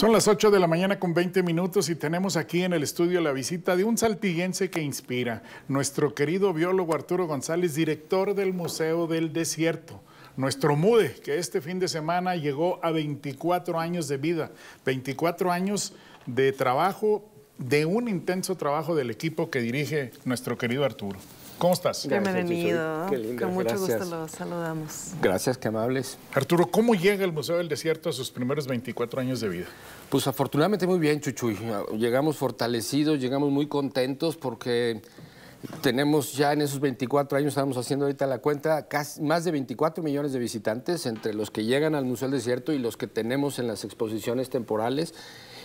Son las 8 de la mañana con 20 minutos y tenemos aquí en el estudio la visita de un saltiguense que inspira, nuestro querido biólogo Arturo González, director del Museo del Desierto. Nuestro MUDE, que este fin de semana llegó a 24 años de vida, 24 años de trabajo, de un intenso trabajo del equipo que dirige nuestro querido Arturo. ¿Cómo estás? Bienvenido. Qué lindo. Con mucho gusto los saludamos. Gracias, qué amables. Arturo, ¿cómo llega el Museo del Desierto a sus primeros 24 años de vida? Pues afortunadamente muy bien, Chuchuy. Llegamos fortalecidos, llegamos muy contentos porque tenemos ya en esos 24 años, estamos haciendo ahorita la cuenta, casi, más de 24 millones de visitantes entre los que llegan al Museo del Desierto y los que tenemos en las exposiciones temporales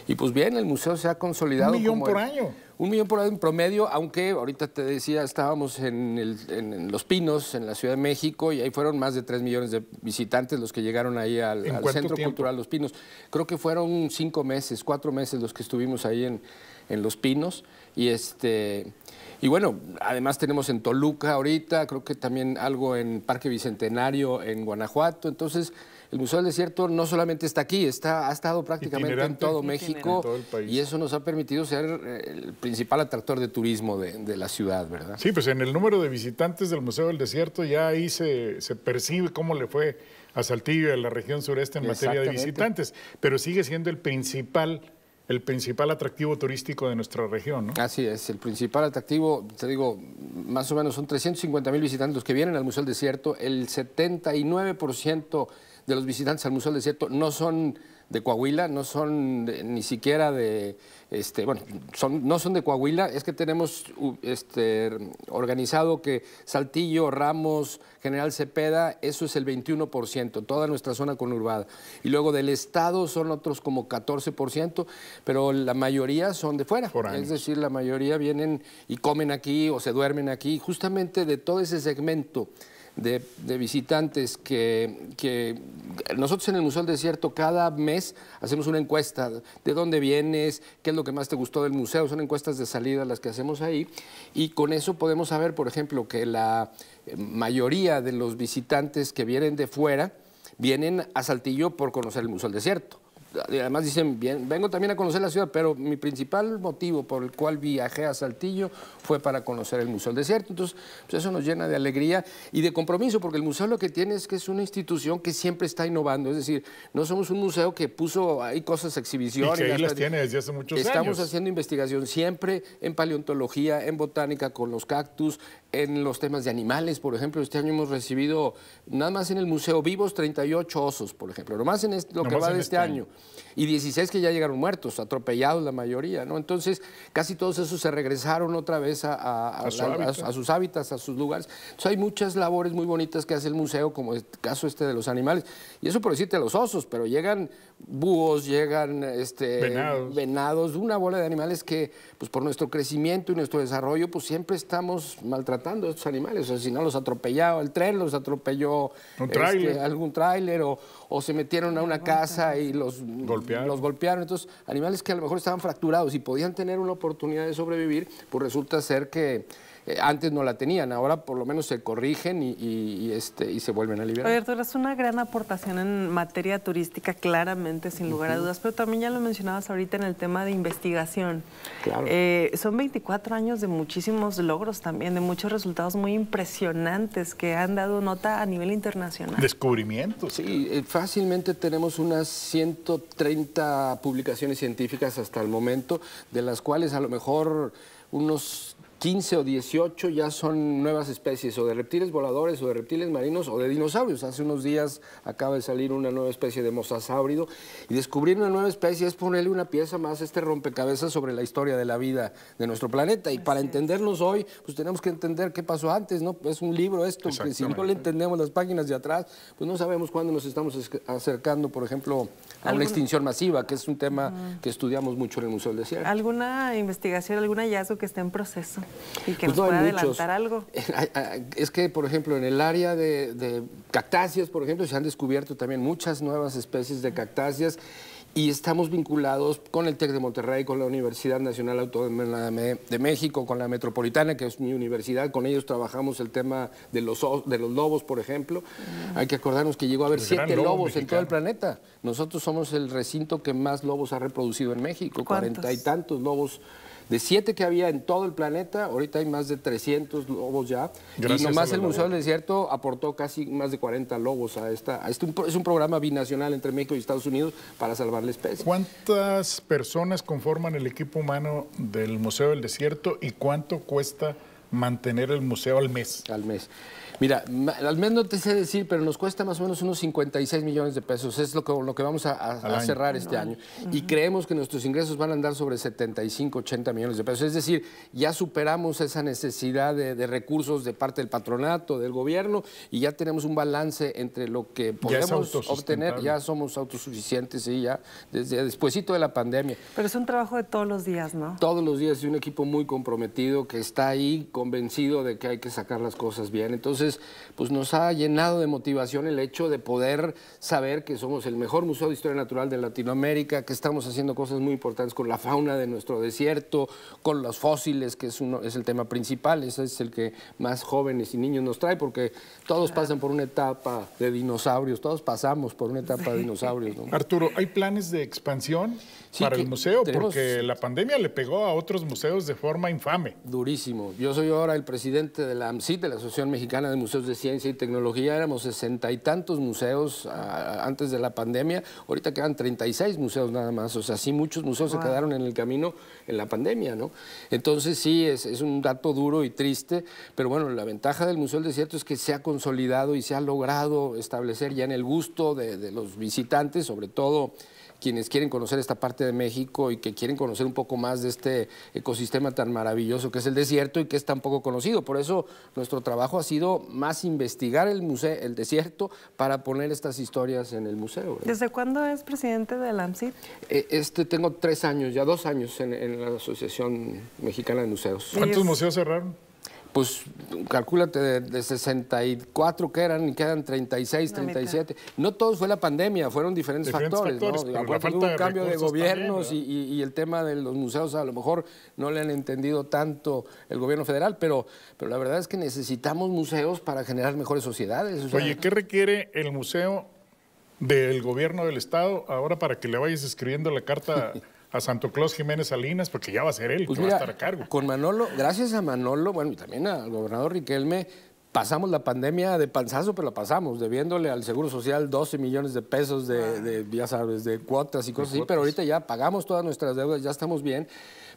y pues bien, el museo se ha consolidado. Un millón por año. Un millón por año en promedio, aunque ahorita te decía, estábamos en, Los Pinos, en la Ciudad de México, y ahí fueron más de tres millones de visitantes los que llegaron ahí al, Centro Cultural Los Pinos. Creo que fueron cinco meses, cuatro meses los que estuvimos ahí en, Los Pinos. Y este. Y bueno, además tenemos en Toluca ahorita, creo que también algo en Parque Bicentenario, en Guanajuato. Entonces, el Museo del Desierto no solamente está aquí, está, ha estado prácticamente en todo México y eso nos ha permitido ser eh, el principal atractor de turismo de, la ciudad, ¿verdad? Sí, pues en el número de visitantes del Museo del Desierto ya ahí se, se percibe cómo le fue a Saltillo y a la región sureste en materia de visitantes, pero sigue siendo el principal el principal atractivo turístico de nuestra región, ¿no? Así es, el principal atractivo, te digo, más o menos son 350 mil visitantes que vienen al Museo del Desierto, el 79% de los visitantes al Museo del Desierto no son de Coahuila, no son ni siquiera de, este, bueno, son, no son de Coahuila, es que tenemos este, organizado que Saltillo, Ramos, General Cepeda, eso es el 21%, toda nuestra zona conurbada. Y luego del Estado son otros como 14%, pero la mayoría son de fuera. es decir, la mayoría vienen y comen aquí o se duermen aquí, justamente de todo ese segmento de, visitantes que, que, nosotros en el Museo del Desierto cada mes hacemos una encuesta de dónde vienes, qué es lo que más te gustó del museo, son encuestas de salida las que hacemos ahí y con eso podemos saber, por ejemplo, que la mayoría de los visitantes que vienen de fuera vienen a Saltillo por conocer el Museo del Desierto además dicen, bien, vengo también a conocer la ciudad, pero mi principal motivo por el cual viajé a Saltillo fue para conocer el Museo del Desierto. Entonces, pues, eso nos llena de alegría y de compromiso, porque el museo lo que tiene es que es una institución que siempre está innovando. Es decir, no somos un museo que puso ahí cosas exhibiciones. Y las tiene hace muchos años. Estamos haciendo investigación siempre en paleontología, en botánica, con los cactus, en los temas de animales, por ejemplo, este año hemos recibido nada más en el Museo Vivos 38 osos, por ejemplo, nomás en lo que va de este, este año y 16 que ya llegaron muertos, atropellados la mayoría, ¿no? Entonces, casi todos esos se regresaron otra vez a, sus hábitats, a sus lugares. Entonces, hay muchas labores muy bonitas que hace el museo, como el caso este de los animales. Y eso por decirte los osos, pero llegan búhos, llegan este, venados. una bola de animales que, pues por nuestro crecimiento y nuestro desarrollo, pues siempre estamos maltratando a estos animales. O sea, si no los atropellaba el tren, los atropelló este, algún tráiler o, o, se metieron a una casa y los los golpearon. Entonces, animales que a lo mejor estaban fracturados y podían tener una oportunidad de sobrevivir, pues resulta ser que eh, antes no la tenían, ahora por lo menos se corrigen y, este, y se vuelven a liberar. Oye, es una gran aportación en materia turística, claramente, sin lugar a dudas, pero también ya lo mencionabas ahorita en el tema de investigación. Claro. Eh, son 24 años de muchísimos logros también, de muchos resultados muy impresionantes que han dado nota a nivel internacional. Descubrimientos. Sí, eh, fácilmente tenemos unas 130 publicaciones científicas hasta el momento, de las cuales a lo mejor unos 15 o 18 ya son nuevas especies, o de reptiles voladores, o de reptiles marinos, o de dinosaurios. Hace unos días acaba de salir una nueva especie de mosasáurido, y descubrir una nueva especie es ponerle una pieza más a este rompecabezas sobre la historia de la vida de nuestro planeta. Y para entendernos hoy, pues tenemos que entender qué pasó antes, ¿no? Es un libro esto, que si no le entendemos las páginas de atrás, pues no sabemos cuándo nos estamos acercando, por ejemplo, a una extinción masiva, que es un tema que estudiamos mucho en el Museo del Desierto. ¿Alguna investigación, algún hallazgo que esté en proceso? ¿Y que pues nos pueda adelantar algo? Eh, es que, por ejemplo, en el área de, cactáceas, por ejemplo, se han descubierto también muchas nuevas especies de cactáceas y estamos vinculados con el TEC de Monterrey, con la Universidad Nacional Autónoma de México, con la Metropolitana, que es mi universidad, con ellos trabajamos el tema de los, de los lobos, por ejemplo. Mm. Hay que acordarnos que llegó a haber siete lobos en todo el planeta. Nosotros somos el recinto que más lobos ha reproducido en México, cuarenta y tantos lobos de siete que había en todo el planeta, ahorita hay más de 300 lobos ya. y nomás el Museo del Desierto aportó casi más de 40 lobos a esta. Este, es un programa binacional entre México y Estados Unidos para salvar la especie. ¿Cuántas personas conforman el equipo humano del Museo del Desierto y cuánto cuesta mantener el museo al mes? Al mes. Mira, al menos no te sé decir, pero nos cuesta más o menos unos 56 millones de pesos. Es lo que, lo que vamos a, cerrar este año. Y creemos que nuestros ingresos van a andar sobre 75, 80 millones de pesos. Es decir, ya superamos esa necesidad de, recursos de parte del patronato, del gobierno, y ya tenemos un balance entre lo que podemos obtener. Ya somos autosuficientes y ya desde despuesito de la pandemia. Pero es un trabajo de todos los días, ¿no? Todos los días y un equipo muy comprometido que está ahí convencido de que hay que sacar las cosas bien. Entonces, pues nos ha llenado de motivación el hecho de poder saber que somos el mejor museo de historia natural de Latinoamérica, que estamos haciendo cosas muy importantes con la fauna de nuestro desierto, con los fósiles, que es, el tema principal, ese es el que más jóvenes y niños nos trae, porque todos pasan por una etapa de dinosaurios, todos pasamos por una etapa de dinosaurios. Arturo, ¿hay planes de expansión? para el museo, porque la pandemia le pegó a otros museos de forma infame. Durísimo. Yo soy ahora el presidente de la AMSI, de la Asociación Mexicana de Museos de Ciencia y Tecnología. Éramos sesenta y tantos museos ah, antes de la pandemia. Ahorita quedan 36 museos nada más. O sea, sí, muchos museos se quedaron en el camino en la pandemia, ¿no? Entonces, sí, es, un dato duro y triste. Pero bueno, la ventaja del Museo del Desierto es que se ha consolidado y se ha logrado establecer ya en el gusto de los visitantes, sobre todo quienes quieren conocer esta parte de México y que quieren conocer un poco más de este ecosistema tan maravilloso que es el desierto y que es tan poco conocido. Por eso nuestro trabajo ha sido más investigar el, museo, el desierto para poner estas historias en el museo. ¿Desde cuándo es presidente de la ANSI? Eh, este, tengo tres años, ya dos años en la Asociación Mexicana de Museos. ¿Cuántos museos cerraron? pues calculate de, 64 que eran y quedan 36, 37. No todos fue la pandemia, fueron diferentes, factores. ¿no? un cambio de gobiernos y, el tema de los museos a lo mejor no le han entendido tanto el gobierno federal, pero, pero la verdad es que necesitamos museos para generar mejores sociedades. Oye, ¿qué requiere el museo del gobierno del Estado ahora para que le vayas escribiendo la carta? a Santo Claus Jiménez Salinas, porque ya va a ser él pues que va a estar a cargo. Con Manolo, gracias a Manolo, bueno, y también al gobernador Riquelme, pasamos la pandemia de panzazo, pero la pasamos, debiéndole al Seguro Social 12 millones de pesos ah. de ya sabes, de cuotas y cosas así, pero ahorita ya pagamos todas nuestras deudas, ya estamos bien.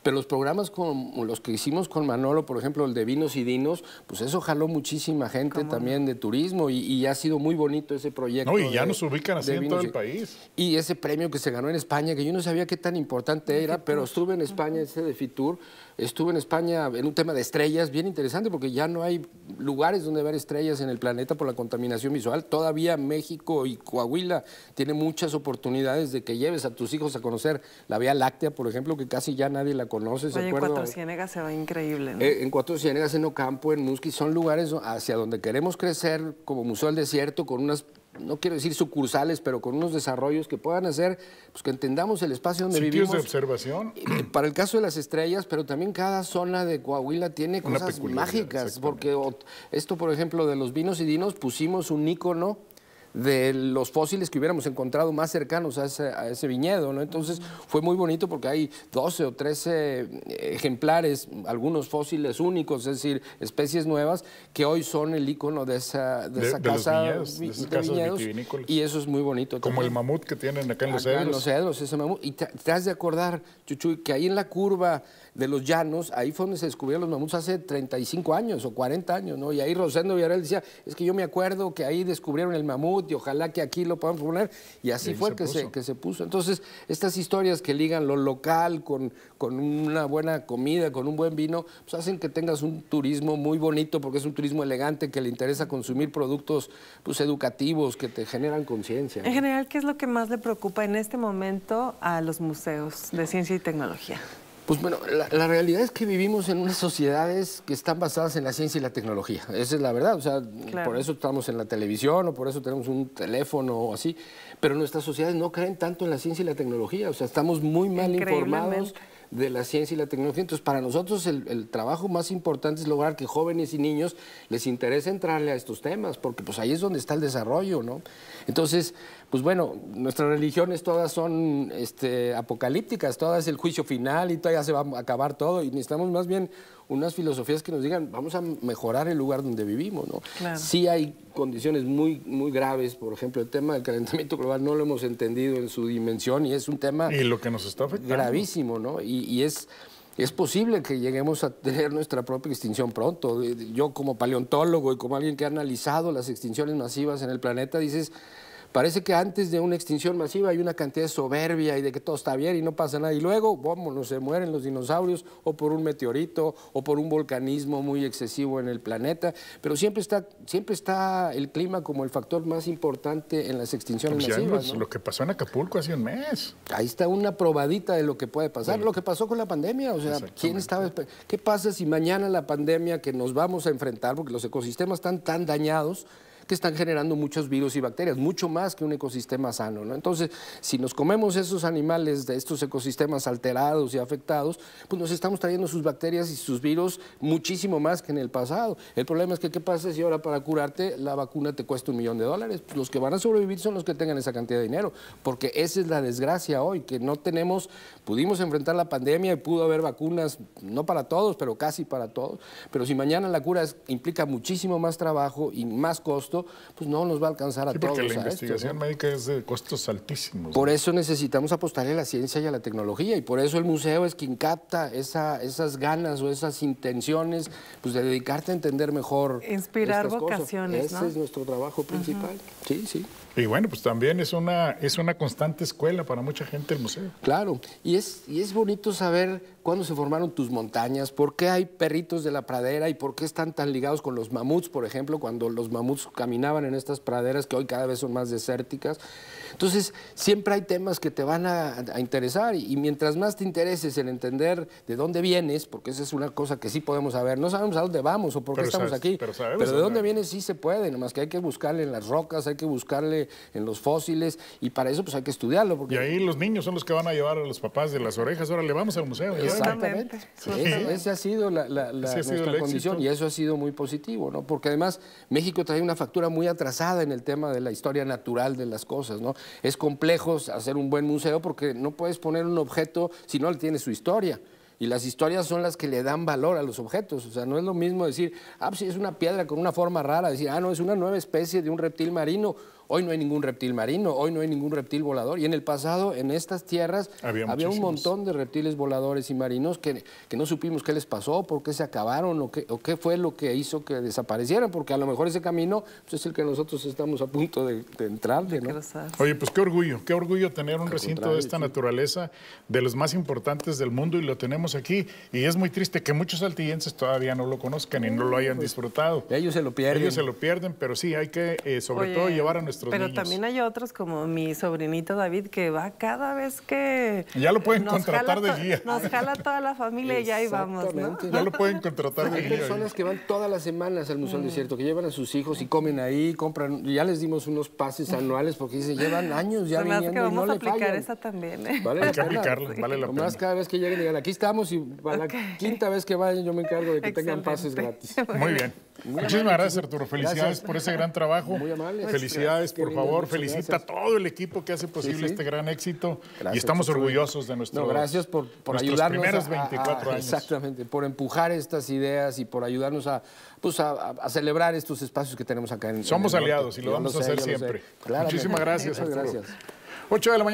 Pero los programas como los que hicimos con Manolo, por ejemplo, el de Vinos y Dinos, pues eso jaló muchísima gente también de turismo y, ha sido muy bonito ese proyecto. No, y ya nos ubican así en todo el país. Y ese premio que se ganó en España, que yo no sabía qué tan importante era, pero estuve en España, ese de Fitur, estuve en España en un tema de estrellas, bien interesante, porque ya no hay lugares donde ver estrellas en el planeta por la contaminación visual. Todavía México y Coahuila tienen muchas oportunidades de que lleves a tus hijos a conocer la Vía Láctea, por ejemplo, que casi ya nadie la conoces. En Cuatro Ciénegas se va increíble. Eh, en Cuatro Ciénegas, en Ocampo, en Musqui, son lugares hacia donde queremos crecer como Museo del Desierto con unas no quiero decir sucursales, pero con unos desarrollos que puedan hacer, pues que entendamos el espacio donde Sitios vivimos. de observación. Eh, para el caso de las estrellas, pero también cada zona de Coahuila tiene cosas mágicas, porque esto, por ejemplo, de los vinos y dinos, pusimos un ícono de los fósiles que hubiéramos encontrado más cercanos a ese, viñedo, ¿no? Entonces fue muy bonito porque hay 12 o 13 eh, ejemplares, algunos fósiles únicos, es decir, especies nuevas, que hoy son el icono de esa, de, esa casa de, viñedos, y eso es muy bonito. Como el mamut que tienen acá en los En los ese mamut. Y te, has de acordar, Chuchuy, que ahí en la curva de los llanos, ahí fue donde se descubrieron los mamuts hace 35 años o 40 años, ¿no? Y ahí Rosendo Villarreal decía, es que yo me acuerdo que ahí descubrieron el mamut y ojalá que aquí lo podamos poner. Y así fue que, se, que se, puso. Entonces, estas historias que ligan lo local con, una buena comida, con un buen vino, pues hacen que tengas un turismo muy bonito porque es un turismo elegante que le interesa consumir productos pues, educativos que te generan conciencia. En general, ¿qué es lo que más le preocupa en este momento a los museos de ciencia y tecnología? Pues bueno, la, realidad es que vivimos en unas sociedades que están basadas en la ciencia y la tecnología. Esa es la verdad. O sea, por eso estamos en la televisión o por eso tenemos un teléfono o así. Pero nuestras sociedades no creen tanto en la ciencia y la tecnología. O sea, estamos muy mal informados de la ciencia y la tecnología. Entonces, para nosotros el, trabajo más importante es lograr que jóvenes y niños les interese entrarle a estos temas, porque pues ahí es donde está el desarrollo, ¿no? Entonces, pues bueno, nuestras religiones todas son este, apocalípticas, todas el juicio final y todavía se va a acabar todo y necesitamos más bien unas filosofías que nos digan, vamos a mejorar el lugar donde vivimos, ¿no? Sí hay condiciones muy, muy graves, por ejemplo, el tema del calentamiento global no lo hemos entendido en su dimensión y es un tema... lo que nos está Gravísimo, ¿no? y, es es posible que lleguemos a tener nuestra propia extinción pronto. Yo como paleontólogo y como alguien que ha analizado las extinciones masivas en el planeta, dices, Parece que antes de una extinción masiva hay una cantidad de soberbia y de que todo está bien y no pasa nada. Y luego, vámonos, se mueren los dinosaurios o por un meteorito o por un volcanismo muy excesivo en el planeta. Pero siempre está, siempre está el clima como el factor más importante en las extinciones pues masivas. Lo que pasó en Acapulco hace un mes. Ahí está una probadita de lo que puede pasar. Lo que pasó con la pandemia, o sea, ¿quién estaba ¿Qué pasa si mañana la pandemia que nos vamos a enfrentar, porque los ecosistemas están tan dañados, que están generando muchos virus y bacterias, mucho más que un ecosistema sano. Entonces, si nos comemos esos animales de estos ecosistemas alterados y afectados, pues nos estamos trayendo sus bacterias y sus virus muchísimo más que en el pasado. El problema es que, ¿qué pasa si ahora para curarte la vacuna te cuesta un millón de dólares? Pues los que van a sobrevivir son los que tengan esa cantidad de dinero, porque esa es la desgracia hoy, que no tenemos, pudimos enfrentar la pandemia y pudo haber vacunas, no para todos, pero casi para todos. Pero si mañana la cura implica muchísimo más trabajo y más costo, pues no nos va a alcanzar a todos. Porque la investigación médica es de costos altísimos. Por eso necesitamos apostarle a la ciencia y a la tecnología y por eso el museo es quien capta esas ganas o esas intenciones pues, de dedicarte a entender mejor. Inspirar vocaciones. Ese es nuestro trabajo principal. Sí, sí. Y bueno, pues también es una, es una constante escuela para mucha gente el museo. Claro, y es, y es bonito saber ¿Cuándo se formaron tus montañas? ¿Por qué hay perritos de la pradera y por qué están tan ligados con los mamuts, por ejemplo, cuando los mamuts caminaban en estas praderas que hoy cada vez son más desérticas? Entonces, siempre hay temas que te van a, interesar y, mientras más te intereses en entender de dónde vienes, porque esa es una cosa que sí podemos saber, no sabemos a dónde vamos o por qué estamos aquí, pero, de dónde vienes sí se puede, nomás que hay que buscarle en las rocas, hay que buscarle en los fósiles y para eso pues hay que estudiarlo. Y ahí los niños son los que van a llevar a los papás de las orejas, ahora le vamos al museo. Exactamente. esa, ha sido la, nuestra condición y eso ha sido muy positivo, ¿no? Porque además México trae una factura muy atrasada en el tema de la historia natural de las cosas, ¿no? Es complejo hacer un buen museo porque no puedes poner un objeto si no le tiene su historia. Y las historias son las que le dan valor a los objetos. O sea, no es lo mismo decir, ah, pues sí, es una piedra con una forma rara, decir, ah, no, es una nueva especie de un reptil marino Hoy no hay ningún reptil marino, hoy no hay ningún reptil volador. Y en el pasado, en estas tierras, había, un montón de reptiles voladores y marinos que, que, no supimos qué les pasó, por qué se acabaron o qué, o qué fue lo que hizo que desaparecieran, porque a lo mejor ese camino pues, es el que nosotros estamos a punto de, entrar, ¿no? Oye, pues qué orgullo, qué orgullo tener un recinto de esta naturaleza, de los más importantes del mundo, y lo tenemos aquí. Y es muy triste que muchos altillenses todavía no lo conozcan y no lo hayan disfrutado. Ellos se lo pierden. Ellos se lo pierden, pero sí, hay que, eh, sobre todo, llevar a pero también hay otros, como mi sobrinito David, que va cada vez que... Ya lo pueden contratar de guía. Nos jala toda la familia y ahí vamos, ¿no? Ya lo pueden contratar de guía. Hay personas que van todas las semanas al Museo del mm. Desierto, que llevan a sus hijos y comen ahí, compran... Ya les dimos unos pases anuales porque se llevan años ya viniendo que vamos a aplicar esa también, ¿eh? Vale Hay que aplicarla, Más cada vez que lleguen, digan, aquí estamos y para la quinta vez que vayan yo me encargo de que tengan pases gratis. Muy bien. Muchísimas gracias, Arturo. Felicidades por ese gran trabajo. Muy amable. Felicidades, por favor. Felicita a todo el equipo que hace posible este gran éxito. y estamos orgullosos de nuestro. No, gracias por, por ayudarnos. primeros 24 años. Exactamente, por empujar estas ideas y por ayudarnos a, pues, a, celebrar estos espacios que tenemos acá en. Somos aliados y lo vamos a hacer siempre. Muchísimas gracias, Muchas Gracias. 8 de la mañana.